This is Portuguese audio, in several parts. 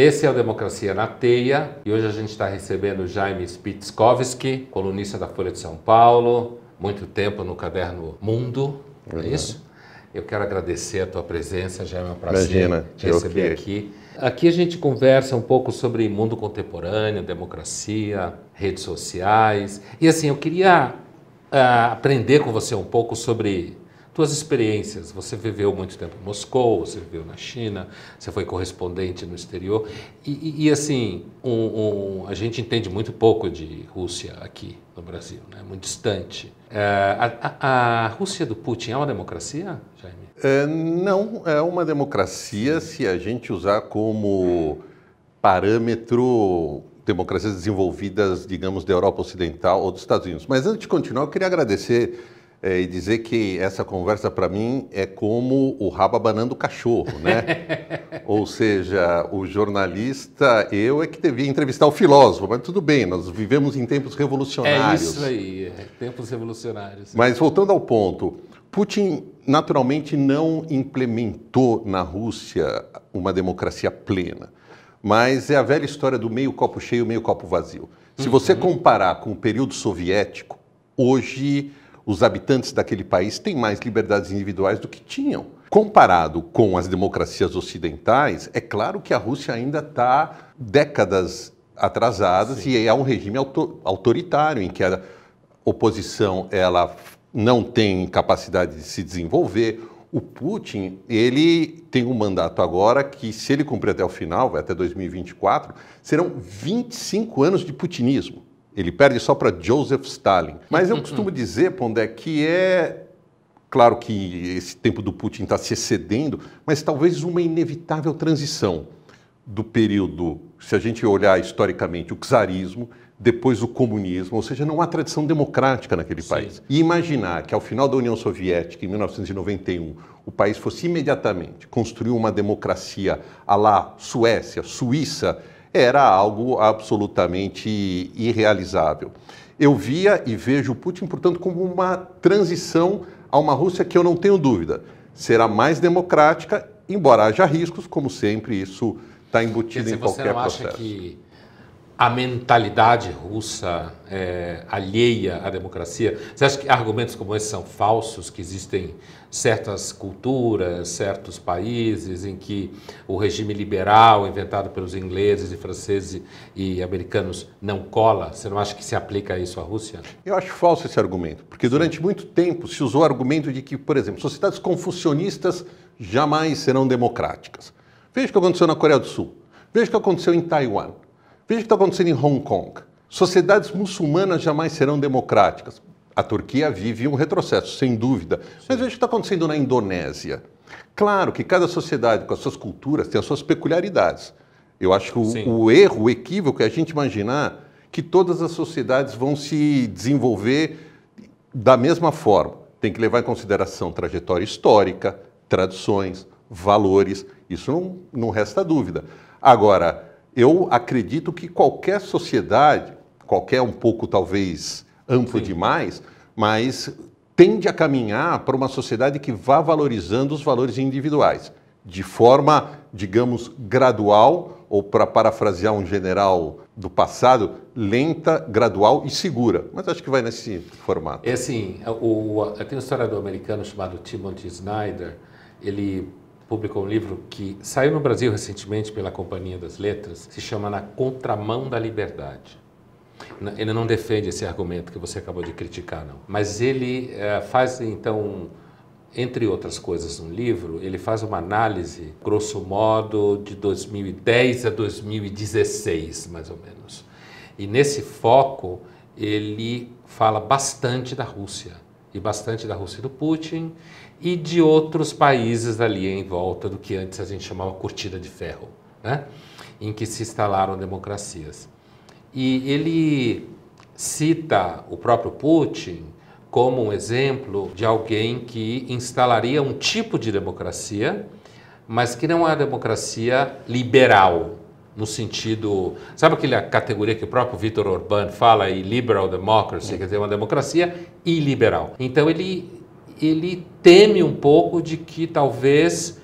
Esse é o Democracia na Teia e hoje a gente está recebendo Jaime Spitzkowski, colunista da Folha de São Paulo, muito tempo no caderno Mundo, é isso? Eu quero agradecer a tua presença, Jaime, é um prazer Imagina, te receber aqui. Aqui a gente conversa um pouco sobre mundo contemporâneo, democracia, redes sociais e assim, eu queria uh, aprender com você um pouco sobre tuas experiências. Você viveu muito tempo em Moscou, você viveu na China, você foi correspondente no exterior. E, e assim, um, um, a gente entende muito pouco de Rússia aqui no Brasil, né? muito distante. É, a, a, a, Rússia do Putin é uma democracia, Jaime? É, não, é uma democracia se a gente usar como parâmetro democracias desenvolvidas, digamos, da Europa Ocidental ou dos Estados Unidos. Mas antes de continuar, eu queria agradecer é, e dizer que essa conversa para mim é como o rabo abanando o cachorro, né? Ou seja, o jornalista, eu é que devia entrevistar o filósofo, mas tudo bem, nós vivemos em tempos revolucionários. É isso aí, é, tempos revolucionários. Mas voltando ao ponto, Putin naturalmente não implementou na Rússia uma democracia plena, mas é a velha história do meio copo cheio, meio copo vazio. Se você uhum. comparar com o período soviético, hoje os habitantes daquele país têm mais liberdades individuais do que tinham. Comparado com as democracias ocidentais, é claro que a Rússia ainda está décadas atrasadas Sim. e é um regime autoritário em que a oposição ela não tem capacidade de se desenvolver. O Putin ele tem um mandato agora que, se ele cumprir até o final, vai até 2024, serão 25 anos de putinismo. Ele perde só para Joseph Stalin. Mas eu hum, hum, costumo hum. dizer, Pondé, que é. Claro que esse tempo do Putin está se excedendo, mas talvez uma inevitável transição do período, se a gente olhar historicamente, o czarismo, depois o comunismo, ou seja, não há tradição democrática naquele Sim. país. E imaginar que ao final da União Soviética, em 1991, o país fosse imediatamente construir uma democracia à la Suécia, Suíça, era algo absolutamente irrealizável. Eu via e vejo o Putin, portanto, como uma transição a uma Rússia que eu não tenho dúvida será mais democrática, embora haja riscos, como sempre, isso está embutido dizer, em qualquer processo. Você não acha processo. que a mentalidade russa é, alheia à democracia? Você acha que argumentos como esse são falsos, que existem certas culturas, certos países em que o regime liberal inventado pelos ingleses e franceses e americanos não cola? Você não acha que se aplica isso à Rússia? Eu acho falso esse argumento, porque durante muito tempo se usou o argumento de que, por exemplo, sociedades confucionistas jamais serão democráticas. Veja o que aconteceu na Coreia do Sul, veja o que aconteceu em Taiwan. Veja o que está acontecendo em Hong Kong. Sociedades muçulmanas jamais serão democráticas. A Turquia vive um retrocesso, sem dúvida. Sim. Mas veja o que está acontecendo na Indonésia. Claro que cada sociedade, com as suas culturas, tem as suas peculiaridades. Eu acho que o, o erro, o equívoco é a gente imaginar que todas as sociedades vão se desenvolver da mesma forma. Tem que levar em consideração trajetória histórica, tradições, valores. Isso não, não resta dúvida. Agora, eu acredito que qualquer sociedade, qualquer um pouco talvez amplo Sim. demais, mas tende a caminhar para uma sociedade que vá valorizando os valores individuais, de forma, digamos, gradual, ou para parafrasear um general do passado, lenta, gradual e segura. Mas acho que vai nesse formato. É assim, o, tem um historiador americano chamado Timothy Snyder, ele publicou um livro que saiu no Brasil recentemente pela Companhia das Letras, se chama Na Contramão da Liberdade. Ele não defende esse argumento que você acabou de criticar, não. Mas ele é, faz, então, entre outras coisas no livro, ele faz uma análise, grosso modo, de 2010 a 2016, mais ou menos. E nesse foco, ele fala bastante da Rússia, e bastante da Rússia do Putin, e de outros países ali em volta do que antes a gente chamava cortina de ferro, né? em que se instalaram democracias. E ele cita o próprio Putin como um exemplo de alguém que instalaria um tipo de democracia, mas que não é a democracia liberal, no sentido. Sabe aquela categoria que o próprio Vítor Orbán fala, aí, liberal democracy, quer dizer, uma democracia iliberal. Então ele ele teme um pouco de que talvez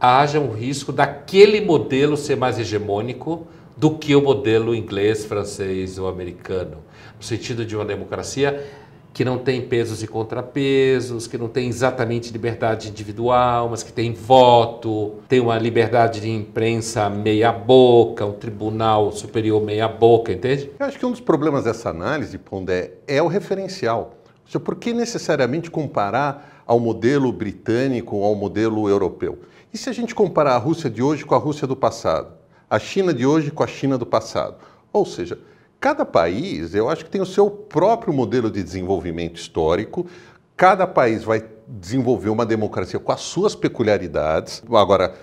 haja um risco daquele modelo ser mais hegemônico do que o modelo inglês, francês ou americano, no sentido de uma democracia que não tem pesos e contrapesos, que não tem exatamente liberdade individual, mas que tem voto, tem uma liberdade de imprensa meia boca, um tribunal superior meia boca, entende? Eu acho que um dos problemas dessa análise, Pondé, é o referencial. Por que necessariamente comparar ao modelo britânico, ao modelo europeu? E se a gente comparar a Rússia de hoje com a Rússia do passado? A China de hoje com a China do passado? Ou seja, cada país, eu acho que tem o seu próprio modelo de desenvolvimento histórico, cada país vai desenvolver uma democracia com as suas peculiaridades. Agora,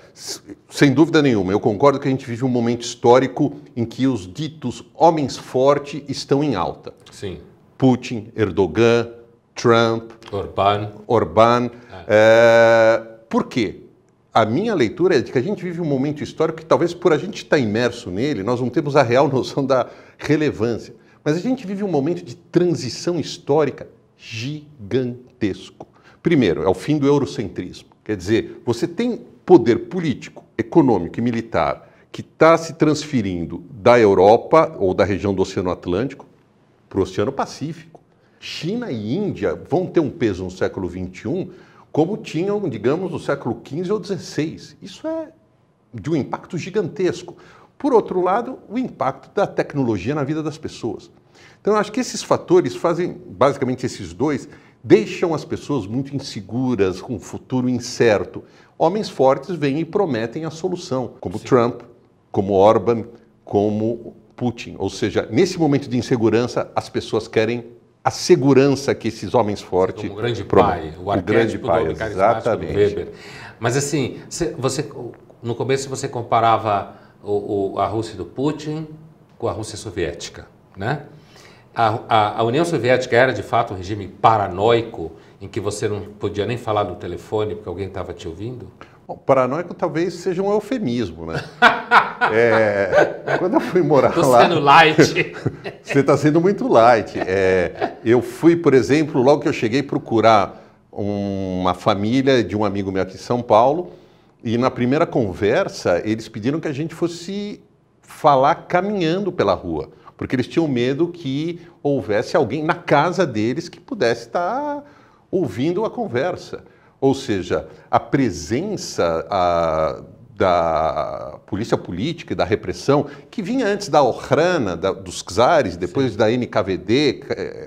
sem dúvida nenhuma, eu concordo que a gente vive um momento histórico em que os ditos homens fortes estão em alta. Sim. Putin, Erdogan, Trump, Orbán. Orbán. Ah. É. é, por quê? A minha leitura é de que a gente vive um momento histórico que talvez por a gente estar tá imerso nele, nós não temos a real noção da relevância. Mas a gente vive um momento de transição histórica gigantesco. Primeiro, é o fim do eurocentrismo. Quer dizer, você tem poder político, econômico e militar que está se transferindo da Europa ou da região do Oceano Atlântico para o Oceano Pacífico. China e Índia vão ter um peso no século XXI como tinham, digamos, no século XV ou XVI. Isso é de um impacto gigantesco. Por outro lado, o impacto da tecnologia na vida das pessoas. Então, eu acho que esses fatores fazem, basicamente esses dois, deixam as pessoas muito inseguras, com um futuro incerto. Homens fortes vêm e prometem a solução, como Sim. Trump, como Orban, como Putin. Ou seja, nesse momento de insegurança, as pessoas querem a segurança que esses homens fortes. Como um grande pai, o, o grande pai, do exatamente. Do Weber. Mas assim, você no começo você comparava o, o, a Rússia do Putin com a Rússia soviética, né? A, a, a, União Soviética era de fato um regime paranoico em que você não podia nem falar no telefone porque alguém estava te ouvindo? Bom, paranoico talvez seja um eufemismo, né? é, quando eu fui morar Tô lá... Estou sendo light. você está sendo muito light. É, eu fui, por exemplo, logo que eu cheguei procurar uma família de um amigo meu aqui em São Paulo e na primeira conversa eles pediram que a gente fosse falar caminhando pela rua, porque eles tinham medo que houvesse alguém na casa deles que pudesse estar tá ouvindo a conversa. Ou seja, a presença a, da polícia política e da repressão, que vinha antes da Ohrana, da, dos czares, depois Sim. da NKVD,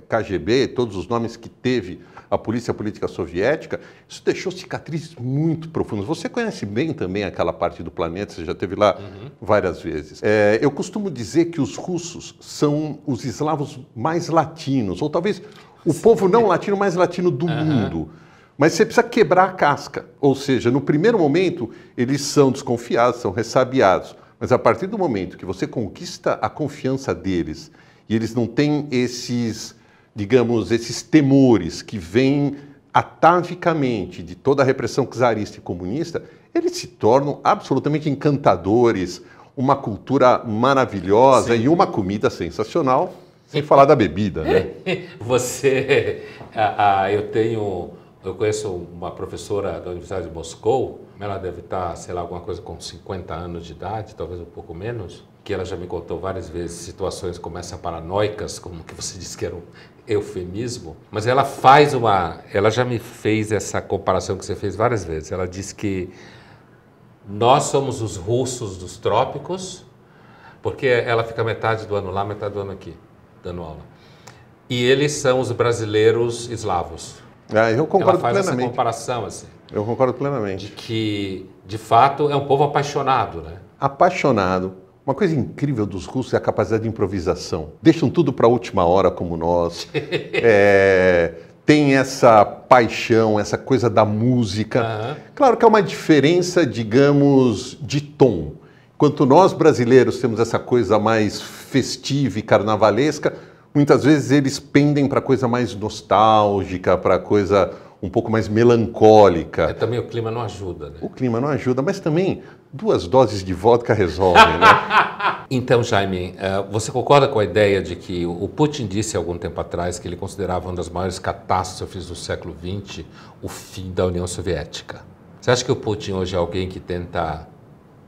KGB, eh, todos os nomes que teve a polícia política soviética, isso deixou cicatrizes muito profundas. Você conhece bem também aquela parte do planeta, você já esteve lá uhum. várias vezes. É, eu costumo dizer que os russos são os eslavos mais latinos, ou talvez o Sim. povo não latino mais latino do uhum. mundo. Mas você precisa quebrar a casca, ou seja, no primeiro momento eles são desconfiados, são ressabiados, mas a partir do momento que você conquista a confiança deles e eles não têm esses, digamos, esses temores que vêm atavicamente de toda a repressão czarista e comunista, eles se tornam absolutamente encantadores, uma cultura maravilhosa Sim. e uma comida sensacional, sem falar da bebida, né? Você, ah, eu tenho eu conheço uma professora da Universidade de Moscou, ela deve estar, sei lá, alguma coisa com 50 anos de idade, talvez um pouco menos, que ela já me contou várias vezes situações como essa paranoicas, como que você disse que era um eufemismo, mas ela faz uma, ela já me fez essa comparação que você fez várias vezes. Ela diz que nós somos os russos dos trópicos, porque ela fica metade do ano lá, metade do ano aqui, dando aula. E eles são os brasileiros eslavos. É, eu concordo Ela faz plenamente. essa comparação, assim. Eu concordo plenamente. De que, de fato, é um povo apaixonado, né? Apaixonado. Uma coisa incrível dos russos é a capacidade de improvisação. Deixam tudo para a última hora, como nós. é, tem essa paixão, essa coisa da música. Uhum. Claro que é uma diferença, digamos, de tom. Enquanto nós brasileiros temos essa coisa mais festiva e carnavalesca, muitas vezes eles pendem para coisa mais nostálgica, para coisa um pouco mais melancólica. É, também o clima não ajuda, né? O clima não ajuda, mas também duas doses de vodka resolvem, né? então, Jaime, eh, você concorda com a ideia de que o Putin disse há algum tempo atrás que ele considerava uma das maiores catástrofes do século XX o fim da União Soviética? Você acha que o Putin hoje é alguém que tenta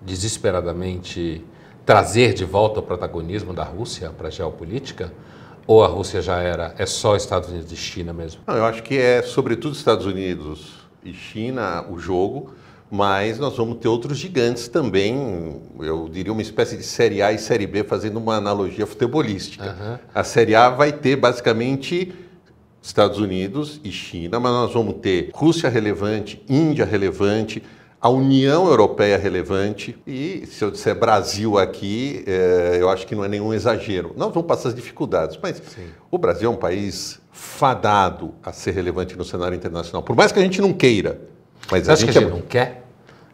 desesperadamente trazer de volta o protagonismo da Rússia para a geopolítica? Ou a Rússia já era, é só Estados Unidos e China mesmo? Não, eu acho que é sobretudo Estados Unidos e China o jogo, mas nós vamos ter outros gigantes também, eu diria uma espécie de Série A e Série B, fazendo uma analogia futebolística. Uhum. A Série A vai ter basicamente Estados Unidos e China, mas nós vamos ter Rússia relevante, Índia relevante, a União Europeia relevante e, se eu disser Brasil aqui, é, eu acho que não é nenhum exagero. Nós vamos passar as dificuldades, mas Sim. o Brasil é um país fadado a ser relevante no cenário internacional, por mais que a gente não queira. Mas Você a acha gente que a é gente é... não quer?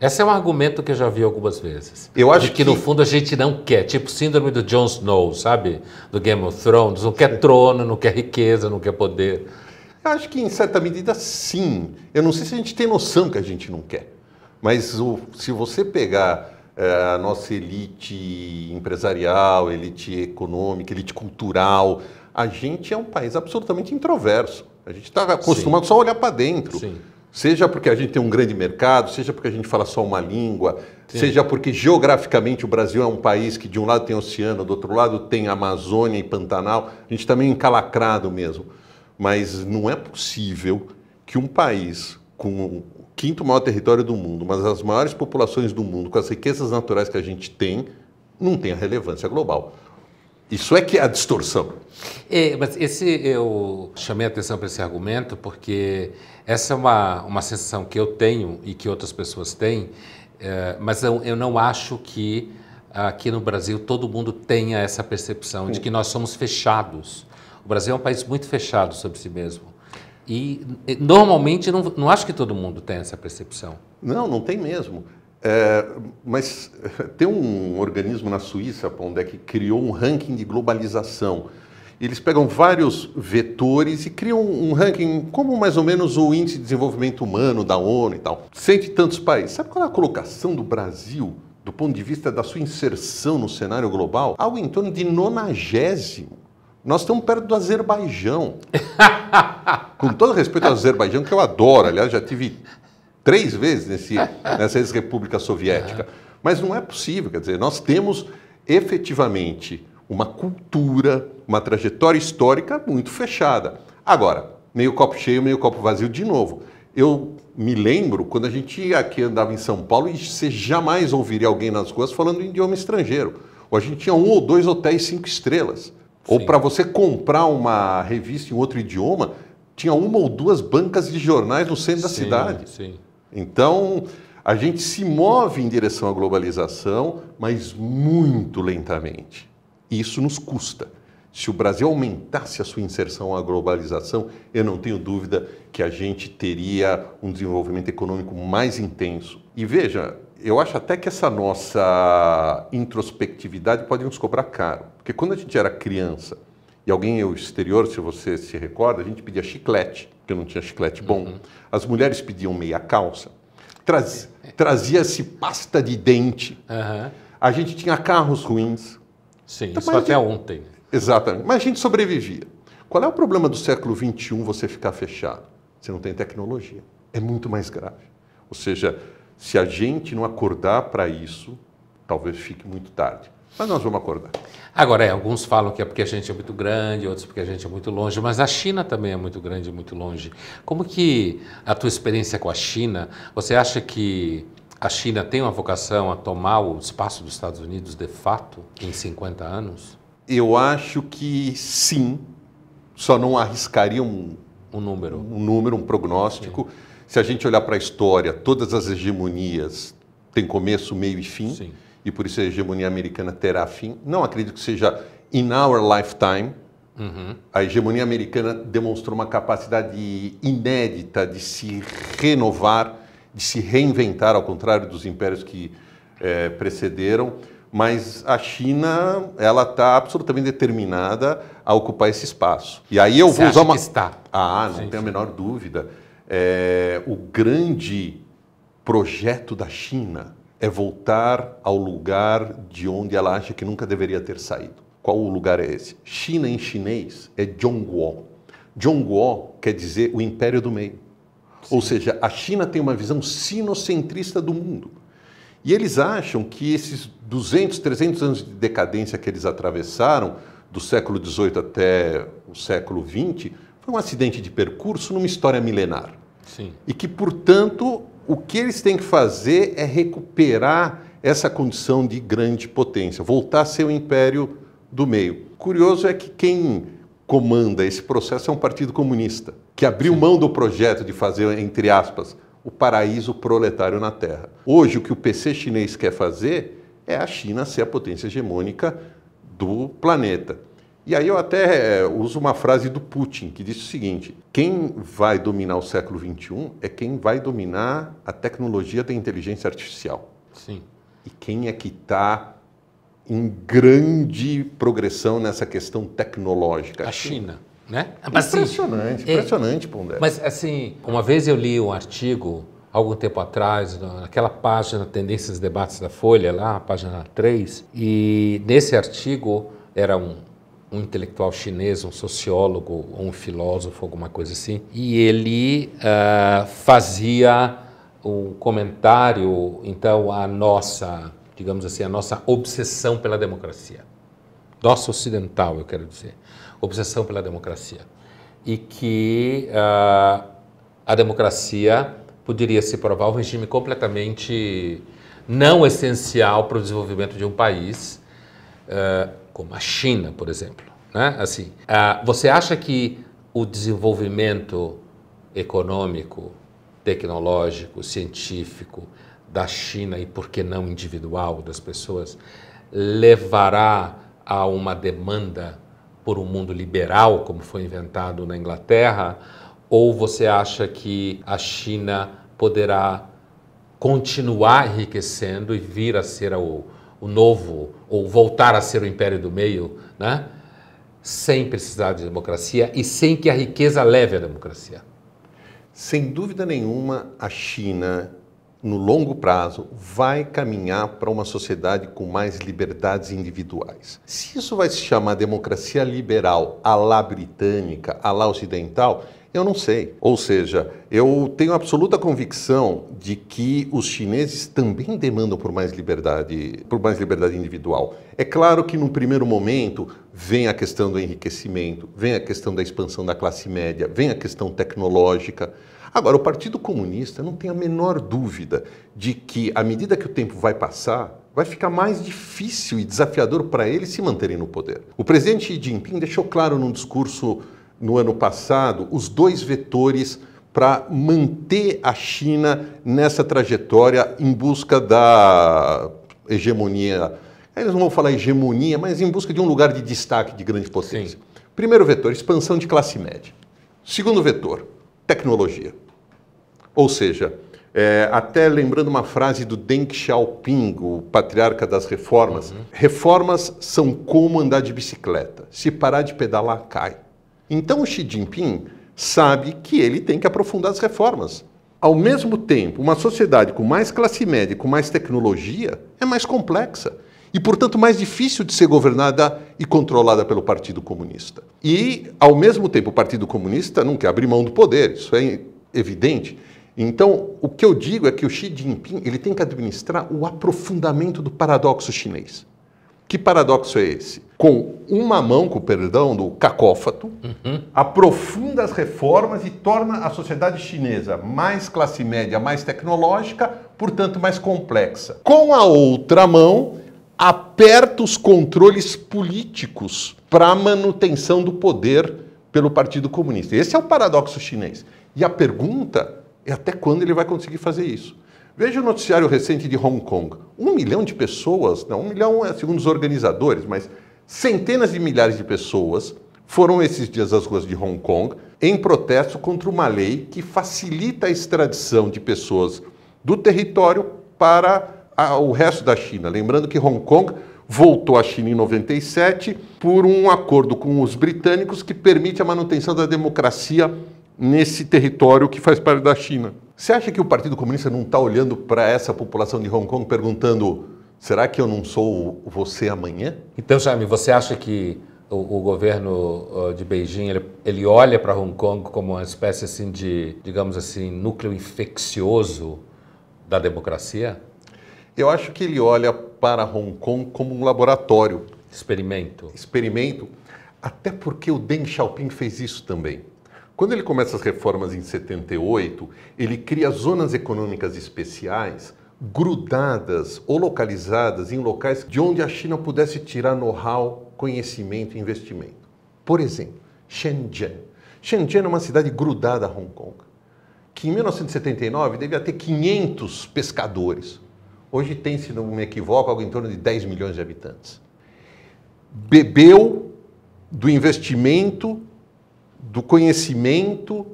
Esse é um argumento que eu já vi algumas vezes. Eu acho de que, que no fundo a gente não quer, tipo síndrome do Jon Snow, sabe? Do Game of Thrones, não quer trono, não quer riqueza, não quer poder. acho que em certa medida sim. Eu não sei se a gente tem noção que a gente não quer. Mas o, se você pegar é, a nossa elite empresarial, elite econômica, elite cultural, a gente é um país absolutamente introverso. A gente está acostumado Sim. só a olhar para dentro. Sim. Seja porque a gente tem um grande mercado, seja porque a gente fala só uma língua, Sim. seja porque geograficamente o Brasil é um país que de um lado tem oceano, do outro lado tem Amazônia e Pantanal, a gente está meio encalacrado mesmo. Mas não é possível que um país com quinto maior território do mundo, mas as maiores populações do mundo, com as riquezas naturais que a gente tem, não tem a relevância global. Isso é que é a distorção. É, mas esse eu chamei a atenção para esse argumento porque essa é uma, uma sensação que eu tenho e que outras pessoas têm, é, mas eu, eu não acho que aqui no Brasil todo mundo tenha essa percepção de que nós somos fechados. O Brasil é um país muito fechado sobre si mesmo. E normalmente não, não acho que todo mundo tem essa percepção. Não, não tem mesmo. É, mas tem um organismo na Suíça, Pondé, que criou um ranking de globalização. Eles pegam vários vetores e criam um ranking como mais ou menos o Índice de Desenvolvimento Humano da ONU e tal. Cento tantos países. Sabe qual é a colocação do Brasil, do ponto de vista da sua inserção no cenário global? Algo em torno de nonagésimo. Nós estamos perto do Azerbaijão. Com todo respeito ao Azerbaijão, que eu adoro, aliás, já tive três vezes nesse, nessa ex-república soviética. Mas não é possível, quer dizer, nós temos efetivamente uma cultura, uma trajetória histórica muito fechada. Agora, meio copo cheio, meio copo vazio de novo. Eu me lembro quando a gente aqui andava em São Paulo e você jamais ouviria alguém nas ruas falando em idioma estrangeiro. Ou a gente tinha um ou dois hotéis cinco estrelas. Ou para você comprar uma revista em outro idioma, tinha uma ou duas bancas de jornais no centro da cidade. Sim. Então, a gente se move em direção à globalização, mas muito lentamente. E isso nos custa. Se o Brasil aumentasse a sua inserção à globalização, eu não tenho dúvida que a gente teria um desenvolvimento econômico mais intenso. E veja, eu acho até que essa nossa introspectividade pode nos cobrar caro. Porque quando a gente era criança e alguém ao é exterior, se você se recorda, a gente pedia chiclete, porque não tinha chiclete bom. Uhum. As mulheres pediam meia calça. Traz, Trazia-se pasta de dente. Uhum. A gente tinha carros ruins. Sim, então, isso gente... até ontem. Exatamente. Mas a gente sobrevivia. Qual é o problema do século XXI você ficar fechado? Você não tem tecnologia. É muito mais grave. Ou seja, se a gente não acordar para isso, talvez fique muito tarde. Mas nós vamos acordar. Agora, é, alguns falam que é porque a gente é muito grande, outros porque a gente é muito longe, mas a China também é muito grande e muito longe. Como que a tua experiência com a China, você acha que a China tem uma vocação a tomar o espaço dos Estados Unidos de fato em 50 anos? Eu acho que sim, só não arriscaria um, um número, um, número, um prognóstico. Sim se a gente olhar para a história, todas as hegemonias têm começo, meio e fim. Sim. E por isso a hegemonia americana terá fim. Não acredito que seja in our lifetime. Uhum. A hegemonia americana demonstrou uma capacidade inédita de se renovar, de se reinventar, ao contrário dos impérios que é, precederam. Mas a China, ela está absolutamente determinada a ocupar esse espaço. E aí eu Você vou usar uma. está. Ah, não tenho a menor dúvida é, o grande projeto da China é voltar ao lugar de onde ela acha que nunca deveria ter saído. Qual o lugar é esse? China em chinês é Zhongguo. Zhongguo quer dizer o império do meio. Sim. Ou seja, a China tem uma visão sinocentrista do mundo. E eles acham que esses 200, 300 anos de decadência que eles atravessaram, do século XVIII até o século XX, foi um acidente de percurso numa história milenar. Sim. E que, portanto, o que eles têm que fazer é recuperar essa condição de grande potência, voltar a ser o império do meio. Curioso é que quem comanda esse processo é um partido comunista, que abriu Sim. mão do projeto de fazer, entre aspas, o paraíso proletário na Terra. Hoje, o que o PC chinês quer fazer é a China ser a potência hegemônica do planeta. E aí eu até eh, uso uma frase do Putin, que diz o seguinte: quem vai dominar o século XXI é quem vai dominar a tecnologia da inteligência artificial. Sim. E quem é que está em grande progressão nessa questão tecnológica? A China. Né? Ah, impressionante, assim, impressionante, é, Pondé. Mas assim, uma vez eu li um artigo algum tempo atrás, naquela página Tendências e Debates da Folha, lá, página 3, e nesse artigo era um um intelectual chinês, um sociólogo ou um filósofo, alguma coisa assim, e ele uh, fazia um comentário, então, à nossa, digamos assim, a nossa obsessão pela democracia. Nossa ocidental, eu quero dizer. Obsessão pela democracia. E que uh, a democracia poderia se provar um regime completamente não essencial para o desenvolvimento de um país. Uh, como a China, por exemplo. Né? Assim, ah, você acha que o desenvolvimento econômico, tecnológico, científico da China e, por que não, individual das pessoas, levará a uma demanda por um mundo liberal, como foi inventado na Inglaterra? Ou você acha que a China poderá continuar enriquecendo e vir a ser o, o novo, ou voltar a ser o império do meio, né? sem precisar de democracia e sem que a riqueza leve à democracia. Sem dúvida nenhuma, a China, no longo prazo, vai caminhar para uma sociedade com mais liberdades individuais. Se isso vai se chamar democracia liberal, à la britânica, à la ocidental, eu não sei. Ou seja, eu tenho absoluta convicção de que os chineses também demandam por mais liberdade, por mais liberdade individual. É claro que num primeiro momento vem a questão do enriquecimento, vem a questão da expansão da classe média, vem a questão tecnológica. Agora, o Partido Comunista não tem a menor dúvida de que à medida que o tempo vai passar, vai ficar mais difícil e desafiador para eles se manterem no poder. O presidente Xi Jinping deixou claro num discurso no ano passado os dois vetores para manter a China nessa trajetória em busca da hegemonia. Eles não vão falar hegemonia, mas em busca de um lugar de destaque de grande potência. Sim. Primeiro vetor, expansão de classe média. Segundo vetor, tecnologia. Ou seja, é, até lembrando uma frase do Deng Xiaoping, o patriarca das reformas: uhum. reformas são como andar de bicicleta. Se parar de pedalar, cai. Então, o Xi Jinping sabe que ele tem que aprofundar as reformas. Ao mesmo tempo, uma sociedade com mais classe média, com mais tecnologia, é mais complexa e, portanto, mais difícil de ser governada e controlada pelo Partido Comunista. E, ao mesmo tempo, o Partido Comunista não quer abrir mão do poder, isso é evidente. Então, o que eu digo é que o Xi Jinping ele tem que administrar o aprofundamento do paradoxo chinês. Que paradoxo é esse? com uma mão, com o perdão do cacófato, uhum. aprofunda as reformas e torna a sociedade chinesa mais classe média, mais tecnológica, portanto mais complexa. Com a outra mão, aperta os controles políticos para a manutenção do poder pelo Partido Comunista. Esse é o paradoxo chinês. E a pergunta é até quando ele vai conseguir fazer isso. Veja o noticiário recente de Hong Kong. Um milhão de pessoas, não, um milhão é segundo os organizadores, mas Centenas de milhares de pessoas foram esses dias às ruas de Hong Kong em protesto contra uma lei que facilita a extradição de pessoas do território para a, o resto da China. Lembrando que Hong Kong voltou à China em 97 por um acordo com os britânicos que permite a manutenção da democracia nesse território que faz parte da China. Você acha que o Partido Comunista não está olhando para essa população de Hong Kong perguntando Será que eu não sou você amanhã? Então, Jaime, você acha que o, o governo de Beijing ele, ele olha para Hong Kong como uma espécie assim de, digamos assim, núcleo infeccioso da democracia? Eu acho que ele olha para Hong Kong como um laboratório. Experimento. Experimento, até porque o Deng Xiaoping fez isso também. Quando ele começa as reformas em 78, ele cria zonas econômicas especiais grudadas ou localizadas em locais de onde a China pudesse tirar know-how, conhecimento e investimento. Por exemplo, Shenzhen. Shenzhen é uma cidade grudada a Hong Kong, que em 1979 devia ter 500 pescadores. Hoje tem, se não me equivoco, algo em torno de 10 milhões de habitantes. Bebeu do investimento, do conhecimento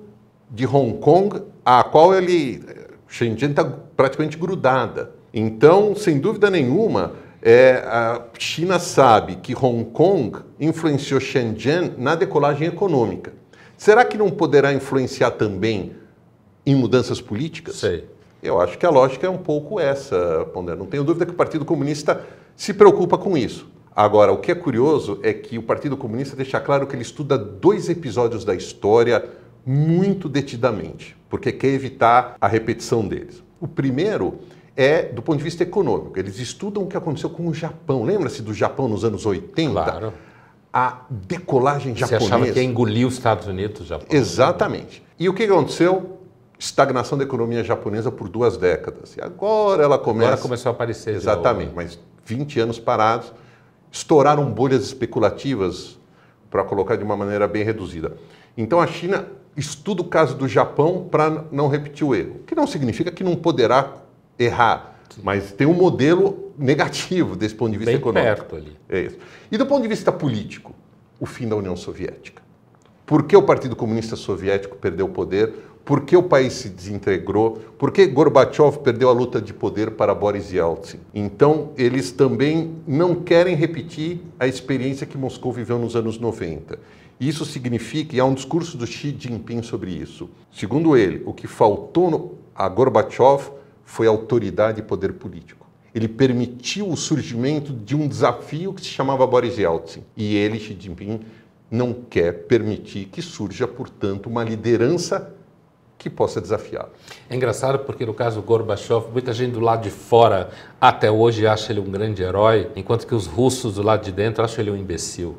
de Hong Kong, a qual ele Shenzhen está praticamente grudada. Então, sem dúvida nenhuma, é, a China sabe que Hong Kong influenciou Shenzhen na decolagem econômica. Será que não poderá influenciar também em mudanças políticas? Sei. Eu acho que a lógica é um pouco essa, Ponder. Não tenho dúvida que o Partido Comunista se preocupa com isso. Agora, o que é curioso é que o Partido Comunista deixa claro que ele estuda dois episódios da história muito detidamente porque quer evitar a repetição deles. O primeiro é do ponto de vista econômico. Eles estudam o que aconteceu com o Japão. Lembra-se do Japão nos anos 80? Claro. A decolagem japonesa. Você achava que ia engolir os Estados Unidos, o Japão. Exatamente. E o que aconteceu? Estagnação da economia japonesa por duas décadas. E agora ela começa. Agora começou a aparecer. Exatamente, mas 20 anos parados. Estouraram bolhas especulativas, para colocar de uma maneira bem reduzida. Então a China estuda o caso do Japão para não repetir o erro. O que não significa que não poderá errar, Sim. mas tem um modelo negativo desse ponto de vista Bem econômico. Perto ali. É isso. E do ponto de vista político, o fim da União Soviética. Por que o Partido Comunista Soviético perdeu o poder? Por que o país se desintegrou? Por que Gorbachev perdeu a luta de poder para Boris Yeltsin? Então, eles também não querem repetir a experiência que Moscou viveu nos anos 90. Isso significa, e há um discurso do Xi Jinping sobre isso. Segundo ele, o que faltou a Gorbachev foi autoridade e poder político. Ele permitiu o surgimento de um desafio que se chamava Boris Yeltsin. E ele, Xi Jinping, não quer permitir que surja, portanto, uma liderança que possa desafiar. É engraçado porque no caso Gorbachev, muita gente do lado de fora até hoje acha ele um grande herói, enquanto que os russos do lado de dentro acham ele um imbecil.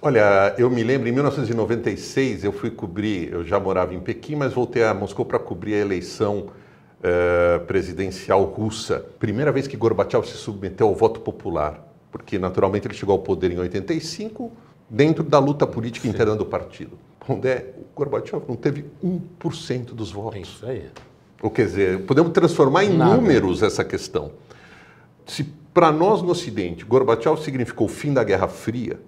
Olha, eu me lembro, em 1996 eu fui cobrir, eu já morava em Pequim, mas voltei a Moscou para cobrir a eleição uh, presidencial russa. Primeira vez que Gorbachev se submeteu ao voto popular, porque naturalmente ele chegou ao poder em 85, dentro da luta política Sim. interna do partido. Onde é, o Gorbachev não teve 1% dos votos. É isso aí. Ou quer dizer, podemos transformar em Nada. números essa questão. Se para nós no Ocidente Gorbachev significou o fim da Guerra Fria,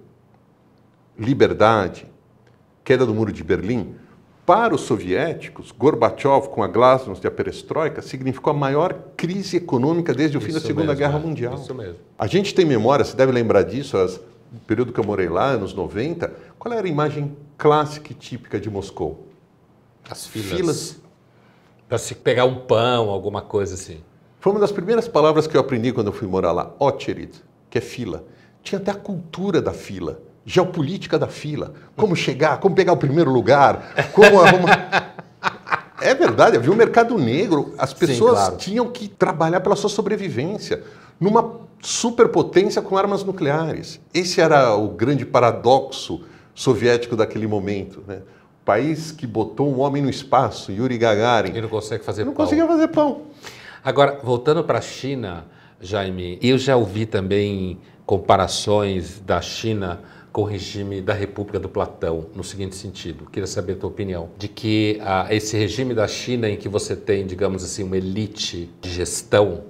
liberdade, queda do Muro de Berlim, para os soviéticos, Gorbachev com a glasnost e a perestroika significou a maior crise econômica desde o fim isso da Segunda mesmo, Guerra é. Mundial. Isso mesmo. A gente tem memória, você deve lembrar disso, as, no período que eu morei lá, anos 90, qual era a imagem clássica e típica de Moscou? As filas. filas. Para se pegar um pão, alguma coisa assim. Foi uma das primeiras palavras que eu aprendi quando eu fui morar lá, Ocherid, que é fila. Tinha até a cultura da fila geopolítica da fila, como chegar, como pegar o primeiro lugar, como arrumar. É verdade, havia o um mercado negro, as pessoas Sim, claro. tinham que trabalhar pela sua sobrevivência numa superpotência com armas nucleares. Esse era o grande paradoxo soviético daquele momento. Né? O país que botou um homem no espaço, Yuri Gagarin. E não consegue fazer não pão. Não conseguia fazer pão. Agora, voltando para a China, Jaime, eu já ouvi também comparações da China com o regime da República do Platão, no seguinte sentido, queria saber a tua opinião, de que ah, esse regime da China em que você tem, digamos assim, uma elite de gestão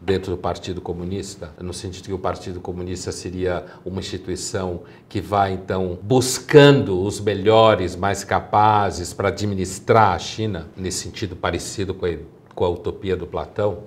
dentro do Partido Comunista, no sentido que o Partido Comunista seria uma instituição que vai então buscando os melhores, mais capazes para administrar a China, nesse sentido parecido com a, com a utopia do Platão,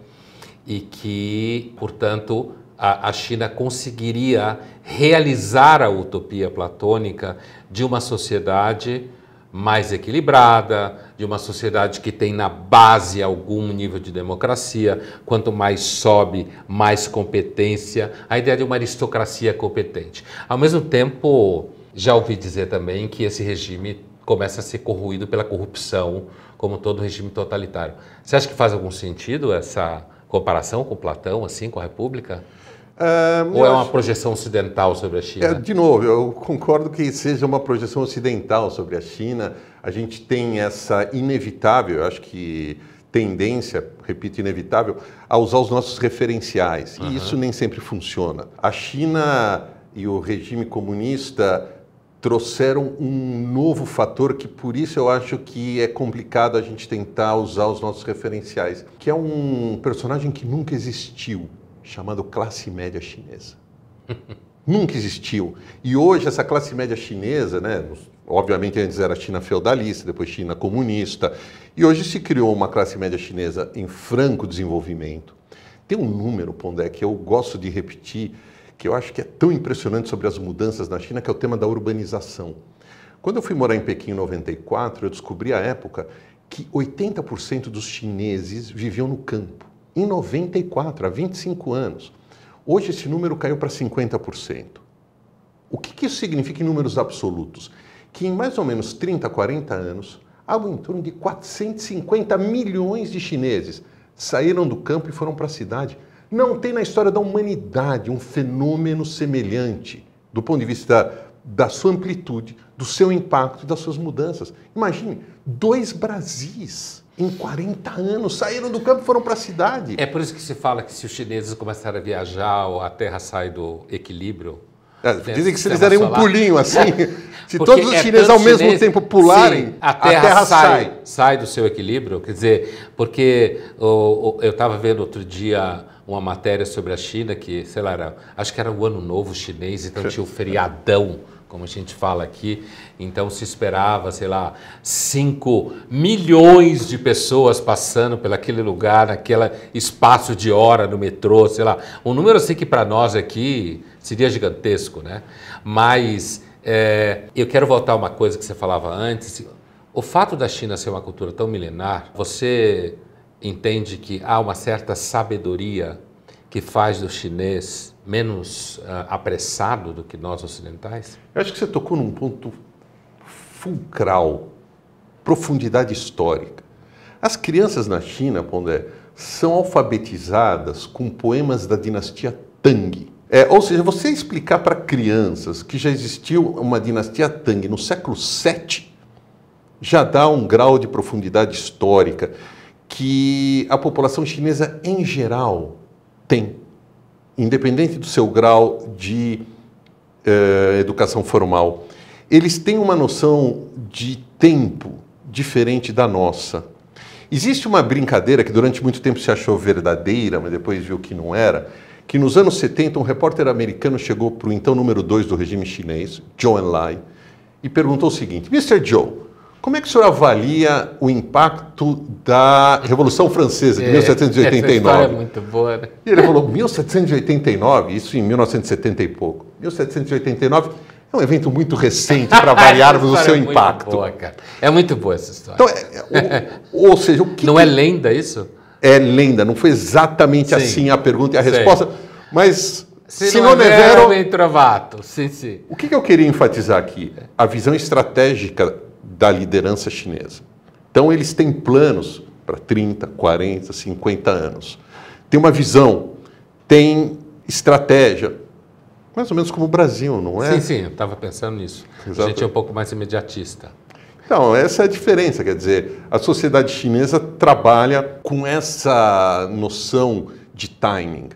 e que, portanto, a, a China conseguiria realizar a utopia platônica de uma sociedade mais equilibrada, de uma sociedade que tem na base algum nível de democracia. Quanto mais sobe, mais competência. A ideia de uma aristocracia competente. Ao mesmo tempo, já ouvi dizer também que esse regime começa a ser corroído pela corrupção, como todo regime totalitário. Você acha que faz algum sentido essa comparação com Platão, assim, com a República? Uh, Ou é uma acho... projeção ocidental sobre a China? É, de novo, eu concordo que seja uma projeção ocidental sobre a China. A gente tem essa inevitável, eu acho que tendência, repito, inevitável, a usar os nossos referenciais. Uhum. E isso nem sempre funciona. A China e o regime comunista trouxeram um novo fator que por isso eu acho que é complicado a gente tentar usar os nossos referenciais, que é um personagem que nunca existiu chamado classe média chinesa. Nunca existiu. E hoje essa classe média chinesa, né, obviamente antes era China feudalista, depois China comunista, e hoje se criou uma classe média chinesa em franco desenvolvimento. Tem um número, Pondé, que eu gosto de repetir, que eu acho que é tão impressionante sobre as mudanças na China, que é o tema da urbanização. Quando eu fui morar em Pequim em 94, eu descobri à época que 80% dos chineses viviam no campo em 94, há 25 anos. Hoje esse número caiu para 50%. O que, que isso significa em números absolutos? Que em mais ou menos 30, 40 anos, algo em torno de 450 milhões de chineses saíram do campo e foram para a cidade. Não tem na história da humanidade um fenômeno semelhante do ponto de vista da, da sua amplitude, do seu impacto e das suas mudanças. Imagine dois Brasis em 40 anos. Saíram do campo e foram para a cidade. É por isso que se fala que se os chineses começarem a viajar, a Terra sai do equilíbrio. É, dizem que se eles derem um pulinho assim, é, se todos os é chineses ao mesmo tempo pularem, sim, a, terra a terra, sai, sai. Sai do seu equilíbrio. Quer dizer, porque eu estava vendo outro dia uma matéria sobre a China que, sei lá, era, acho que era o Ano Novo Chinês, então tinha o feriadão como a gente fala aqui. Então se esperava, sei lá, 5 milhões de pessoas passando pelaquele lugar, naquele espaço de hora no metrô, sei lá. Um número assim que para nós aqui seria gigantesco, né? Mas é, eu quero voltar a uma coisa que você falava antes. O fato da China ser uma cultura tão milenar, você entende que há uma certa sabedoria que faz do chinês menos uh, apressado do que nós ocidentais? Eu acho que você tocou num ponto fulcral, profundidade histórica. As crianças na China, Pondé, são alfabetizadas com poemas da dinastia Tang. É, ou seja, você explicar para crianças que já existiu uma dinastia Tang no século VII já dá um grau de profundidade histórica que a população chinesa em geral tem independente do seu grau de eh, educação formal, eles têm uma noção de tempo diferente da nossa. Existe uma brincadeira que durante muito tempo se achou verdadeira, mas depois viu que não era, que nos anos 70 um repórter americano chegou para o então número 2 do regime chinês, Zhou Enlai, e perguntou o seguinte: Mr. Zhou, como é que o senhor avalia o impacto da Revolução Francesa de é, 1789? Essa é muito boa, né? E ele falou, 1789, isso em 1970 e pouco. 1789 é um evento muito recente para avaliarmos o seu é muito impacto. Boa, cara. É muito boa essa história. Então, é, é ou, ou, seja, o que. Não é lenda isso? É lenda, não foi exatamente sim. assim a pergunta e a resposta, sim. mas. Se, se não, não é vero, Sim, sim. O que, que eu queria enfatizar aqui? A visão estratégica da liderança chinesa. Então, eles têm planos para 30, 40, 50 anos. Tem uma visão, tem estratégia, mais ou menos como o Brasil, não é? Sim, sim, eu estava pensando nisso. A gente é um pouco mais imediatista. Então, essa é a diferença, quer dizer, a sociedade chinesa trabalha com essa noção de timing.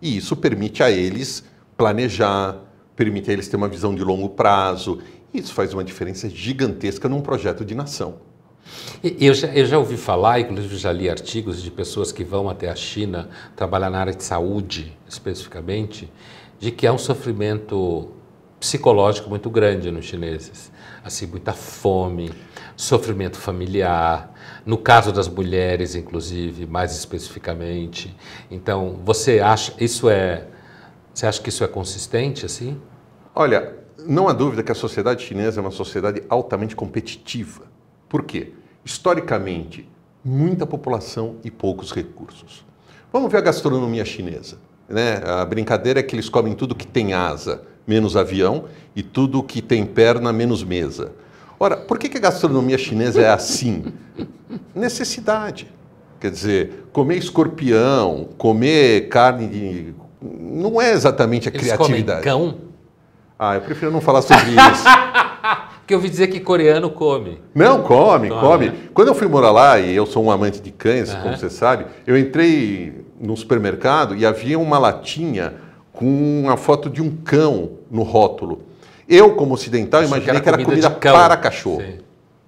E isso permite a eles planejar, permite a eles ter uma visão de longo prazo isso faz uma diferença gigantesca num projeto de nação. Eu já, eu já ouvi falar, inclusive já li artigos de pessoas que vão até a China trabalhar na área de saúde, especificamente, de que há um sofrimento psicológico muito grande nos chineses. Assim, muita fome, sofrimento familiar, no caso das mulheres, inclusive, mais especificamente. Então, você acha isso é você acha que isso é consistente assim? Olha, não há dúvida que a sociedade chinesa é uma sociedade altamente competitiva. Por quê? Historicamente, muita população e poucos recursos. Vamos ver a gastronomia chinesa. Né? A brincadeira é que eles comem tudo que tem asa, menos avião, e tudo que tem perna, menos mesa. Ora, por que a gastronomia chinesa é assim? Necessidade. Quer dizer, comer escorpião, comer carne de. Não é exatamente a Eles criatividade. Comem cão? Ah, eu prefiro não falar sobre isso. Porque eu ouvi dizer que coreano come. Não, come, come. come. Né? Quando eu fui morar lá, e eu sou um amante de cães, uhum. como você sabe, eu entrei no supermercado e havia uma latinha com a foto de um cão no rótulo. Eu, como ocidental, Acho imaginei que era comida, era comida para cachorro. Sim.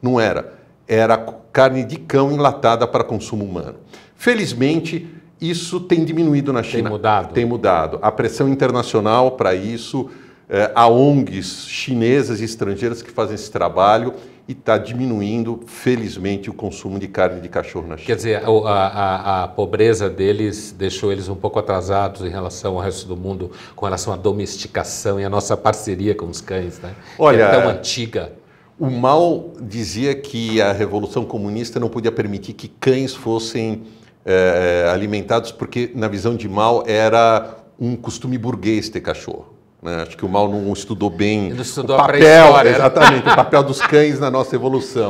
Não era. Era carne de cão enlatada para consumo humano. Felizmente, isso tem diminuído na China. Tem mudado. Tem mudado. A pressão internacional para isso eh, a há ONGs chinesas e estrangeiras que fazem esse trabalho e está diminuindo, felizmente, o consumo de carne de cachorro na China. Quer dizer, a, a, a, pobreza deles deixou eles um pouco atrasados em relação ao resto do mundo, com relação à domesticação e a nossa parceria com os cães, né? Olha, que é tão antiga. O Mao dizia que a Revolução Comunista não podia permitir que cães fossem eh, alimentados, porque, na visão de Mao, era um costume burguês ter cachorro. Né? Acho que o mal não estudou bem estudou o papel, a exatamente, o papel dos cães na nossa evolução.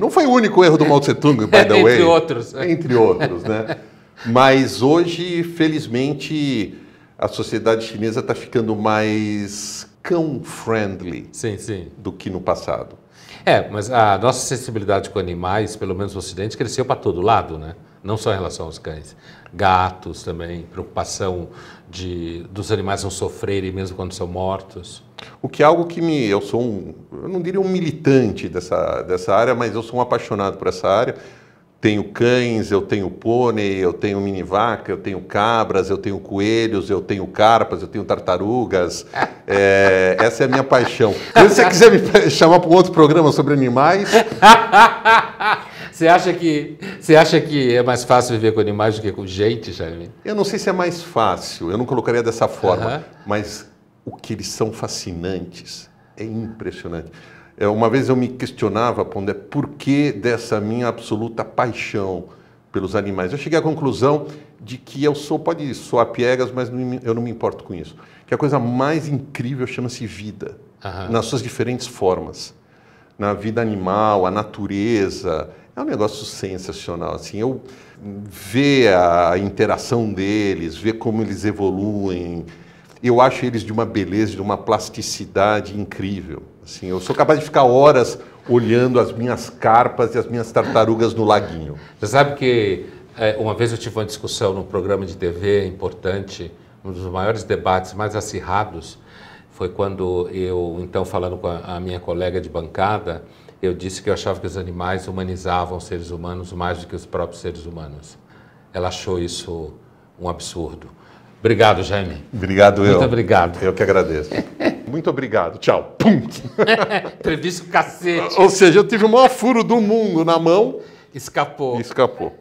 Não foi o único erro do Mao Tse Tung, by the way. Entre outros. Entre outros, né? Mas hoje, felizmente, a sociedade chinesa está ficando mais cão-friendly sim, sim. do que no passado. É, mas a nossa sensibilidade com animais, pelo menos no Ocidente, cresceu para todo lado, né? Não só em relação aos cães. Gatos também, preocupação de, dos animais não sofrerem mesmo quando são mortos? O que é algo que me. Eu sou um. Eu não diria um militante dessa, dessa área, mas eu sou um apaixonado por essa área. Tenho cães, eu tenho pônei, eu tenho vaca, eu tenho cabras, eu tenho coelhos, eu tenho carpas, eu tenho tartarugas. É, essa é a minha paixão. Se você quiser me chamar para um outro programa sobre animais. Você acha que você acha que é mais fácil viver com animais do que com gente, Jaime? Eu não sei se é mais fácil. Eu não colocaria dessa forma, uhum. mas o que eles são fascinantes é impressionante. É, uma vez eu me questionava, Pondé, por que dessa minha absoluta paixão pelos animais? Eu cheguei à conclusão de que eu sou, pode soar piegas, mas não, eu não me importo com isso. Que a coisa mais incrível chama-se vida, uhum. nas suas diferentes formas. Na vida animal, a natureza, é um negócio sensacional, assim, eu ver a interação deles, ver como eles evoluem, eu acho eles de uma beleza, de uma plasticidade incrível. Assim, eu sou capaz de ficar horas olhando as minhas carpas e as minhas tartarugas no laguinho. Você sabe que é, uma vez eu tive uma discussão num programa de TV importante, um dos maiores debates mais acirrados, foi quando eu, então, falando com a, a minha colega de bancada, eu disse que eu achava que os animais humanizavam os seres humanos mais do que os próprios seres humanos. Ela achou isso um absurdo. Obrigado, Jaime. Obrigado, Muito eu. Muito obrigado. Eu que agradeço. Muito obrigado. Tchau. Pum. Entrevista cacete. Ou seja, eu tive o maior furo do mundo na mão. Escapou. Escapou.